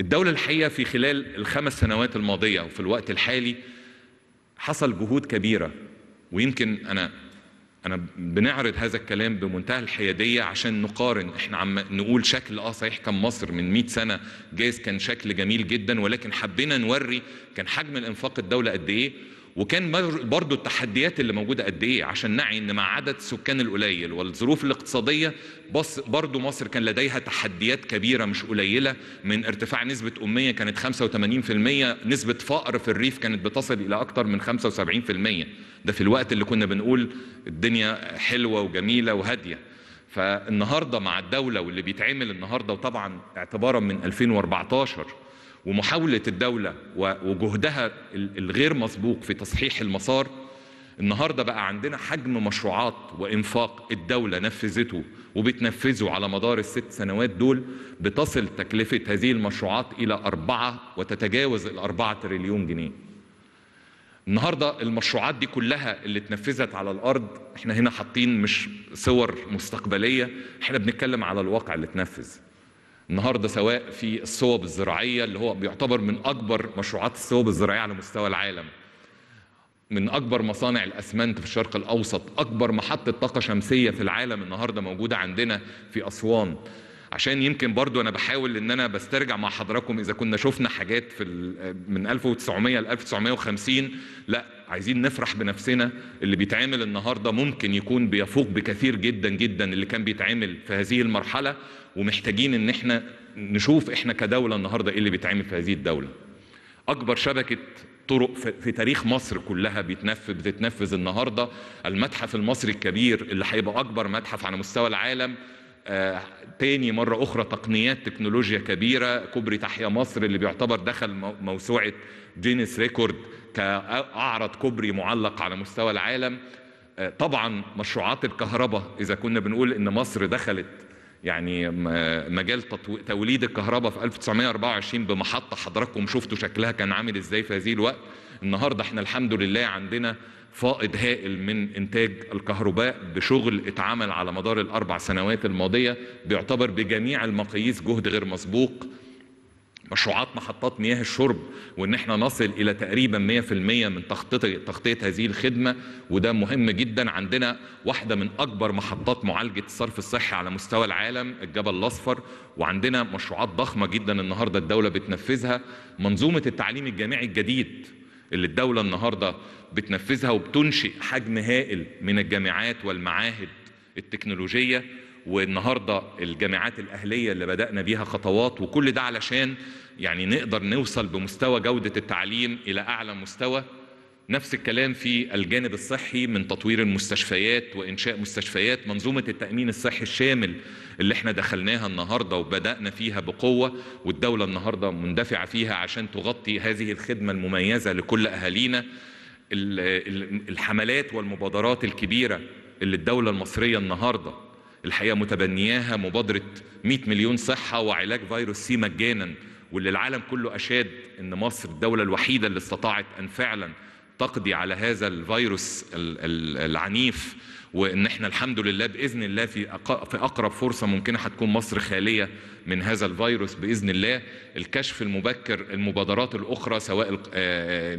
الدولة الحقيقة في خلال الخمس سنوات الماضية وفي الوقت الحالي حصل جهود كبيرة ويمكن أنا أنا بنعرض هذا الكلام بمنتهى الحيادية عشان نقارن إحنا عم نقول شكل آه صحيح كان مصر من 100 سنة جايز كان شكل جميل جدا ولكن حبينا نوري كان حجم الإنفاق الدولة قد إيه وكان برضو التحديات اللي موجودة قد إيه عشان نعي إن مع عدد السكان القليل والظروف الاقتصادية بص برضو مصر كان لديها تحديات كبيرة مش قليلة من ارتفاع نسبة أمية كانت 85% نسبة فقر في الريف كانت بتصل إلى أكتر من 75% ده في الوقت اللي كنا بنقول الدنيا حلوة وجميلة وهادية فالنهاردة مع الدولة واللي بيتعمل النهاردة وطبعا اعتبارا من 2014 ومحاولة الدولة وجهدها الغير مسبوق في تصحيح المسار النهاردة بقى عندنا حجم مشروعات وإنفاق الدولة نفذته وبتنفذه على مدار الست سنوات دول بتصل تكلفة هذه المشروعات إلى أربعة وتتجاوز الأربعة تريليون جنيه النهاردة المشروعات دي كلها اللي اتنفذت على الأرض احنا هنا حاطين مش صور مستقبلية احنا بنتكلم على الواقع اللي اتنفذ النهارده سواء في الصوب الزراعيه اللي هو بيعتبر من اكبر مشروعات الصوب الزراعيه على مستوى العالم من اكبر مصانع الاسمنت في الشرق الاوسط اكبر محطه طاقه شمسيه في العالم النهارده موجوده عندنا في اسوان عشان يمكن برضو انا بحاول ان انا بسترجع مع حضراتكم اذا كنا شفنا حاجات في من 1900 ل 1950 لا عايزين نفرح بنفسنا اللي بيتعمل النهارده ممكن يكون بيفوق بكثير جدا جدا اللي كان بيتعمل في هذه المرحله ومحتاجين ان احنا نشوف احنا كدوله النهارده ايه اللي بيتعمل في هذه الدوله. اكبر شبكه طرق في تاريخ مصر كلها بيتنفذ بتتنفذ النهارده المتحف المصري الكبير اللي هيبقى اكبر متحف على مستوى العالم آه، تاني مرة أخرى تقنيات تكنولوجيا كبيرة كوبري تحيا مصر اللي بيعتبر دخل موسوعة جينيس ريكورد كأعرض كوبري معلق على مستوى العالم آه، طبعا مشروعات الكهرباء إذا كنا بنقول إن مصر دخلت يعني مجال توليد الكهرباء في 1924 بمحطة حضراتكم شفتوا شكلها كان عامل إزاي في هذه الوقت النهاردة احنا الحمد لله عندنا فائض هائل من إنتاج الكهرباء بشغل اتعمل على مدار الأربع سنوات الماضية بيعتبر بجميع المقاييس جهد غير مسبوق مشروعات محطات مياه الشرب وان احنا نصل الى تقريبا 100% من تغطيه تغطيه هذه الخدمه وده مهم جدا عندنا واحده من اكبر محطات معالجه الصرف الصحي على مستوى العالم الجبل الاصفر وعندنا مشروعات ضخمه جدا النهارده الدوله بتنفذها منظومه التعليم الجامعي الجديد اللي الدوله النهارده بتنفذها وبتنشئ حجم هائل من الجامعات والمعاهد التكنولوجيه والنهارده الجامعات الاهليه اللي بدانا بيها خطوات وكل ده علشان يعني نقدر نوصل بمستوى جوده التعليم الى اعلى مستوى نفس الكلام في الجانب الصحي من تطوير المستشفيات وانشاء مستشفيات منظومه التامين الصحي الشامل اللي احنا دخلناها النهارده وبدانا فيها بقوه والدوله النهارده مندفعه فيها عشان تغطي هذه الخدمه المميزه لكل اهالينا الحملات والمبادرات الكبيره اللي الدوله المصريه النهارده الحقيقه متبنياها مبادره 100 مليون صحه وعلاج فيروس سي مجانا واللي العالم كله اشاد ان مصر الدوله الوحيده اللي استطاعت ان فعلا تقضي على هذا الفيروس العنيف وان احنا الحمد لله باذن الله في في اقرب فرصه ممكنه هتكون مصر خاليه من هذا الفيروس باذن الله الكشف المبكر المبادرات الاخرى سواء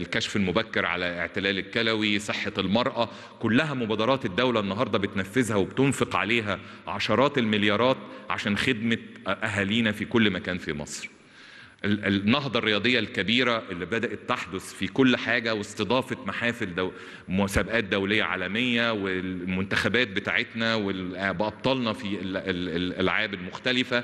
الكشف المبكر على اعتلال الكلوي صحه المراه كلها مبادرات الدوله النهارده بتنفذها وبتنفق عليها عشرات المليارات عشان خدمه اهالينا في كل مكان في مصر النهضة الرياضية الكبيرة اللي بدأت تحدث في كل حاجة واستضافة محافل دو مسابقات دولية عالمية والمنتخبات بتاعتنا وأبطالنا في الألعاب المختلفة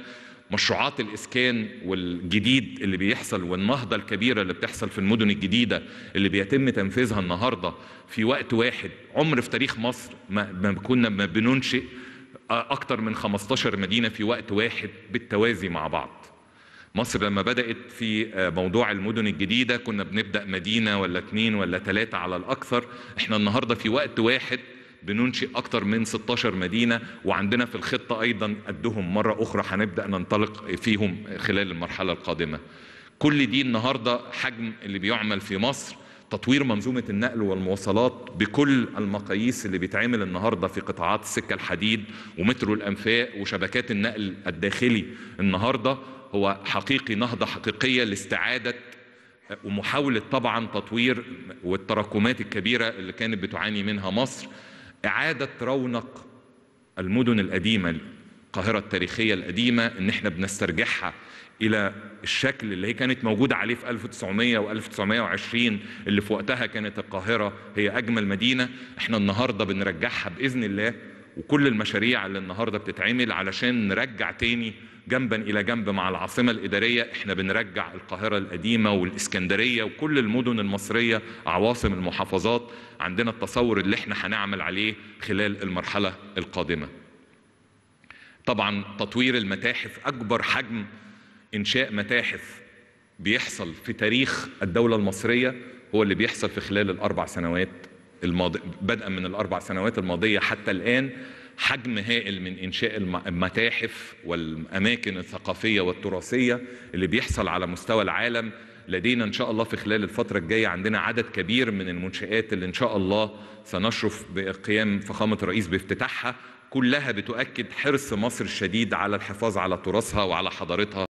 مشروعات الإسكان والجديد اللي بيحصل والنهضة الكبيرة اللي بتحصل في المدن الجديدة اللي بيتم تنفيذها النهاردة في وقت واحد عمر في تاريخ مصر ما كنا ما بننشئ أكتر من 15 مدينة في وقت واحد بالتوازي مع بعض مصر لما بدأت في آه، موضوع المدن الجديدة كنا بنبدأ مدينة ولا اتنين ولا تلاتة على الأكثر احنا النهاردة في وقت واحد بننشئ أكثر من 16 مدينة وعندنا في الخطة أيضا قدهم مرة أخرى هنبدأ ننطلق فيهم خلال المرحلة القادمة كل دي النهاردة حجم اللي بيعمل في مصر تطوير منظومة النقل والمواصلات بكل المقاييس اللي بيتعمل النهاردة في قطاعات السكة الحديد ومترو الأنفاق وشبكات النقل الداخلي النهاردة هو حقيقي نهضة حقيقية لاستعادة آه، ومحاولة طبعا تطوير والتراكمات الكبيرة اللي كانت بتعاني منها مصر إعادة رونق المدن القديمة القاهرة التاريخية القديمة إن إحنا بنسترجعها إلى الشكل اللي هي كانت موجودة عليه في 1900 و 1920 اللي في وقتها كانت القاهرة هي أجمل مدينة إحنا النهاردة بنرجعها بإذن الله وكل المشاريع اللي النهاردة بتتعمل علشان نرجع تاني جنبا إلى جنب مع العاصمة الإدارية إحنا بنرجع القاهرة القديمة والإسكندرية وكل المدن المصرية عواصم المحافظات عندنا التصور اللي إحنا هنعمل عليه خلال المرحلة القادمة طبعا تطوير المتاحف أكبر حجم إنشاء متاحف بيحصل في تاريخ الدولة المصرية هو اللي بيحصل في خلال الأربع سنوات الماضية بدءا من الأربع سنوات الماضية حتى الآن حجم هائل من انشاء المتاحف والاماكن الثقافيه والتراثيه اللي بيحصل على مستوى العالم لدينا ان شاء الله في خلال الفتره الجايه عندنا عدد كبير من المنشات اللي ان شاء الله سنشرف بقيام فخامه الرئيس بافتتاحها كلها بتؤكد حرص مصر الشديد على الحفاظ على تراثها وعلى حضارتها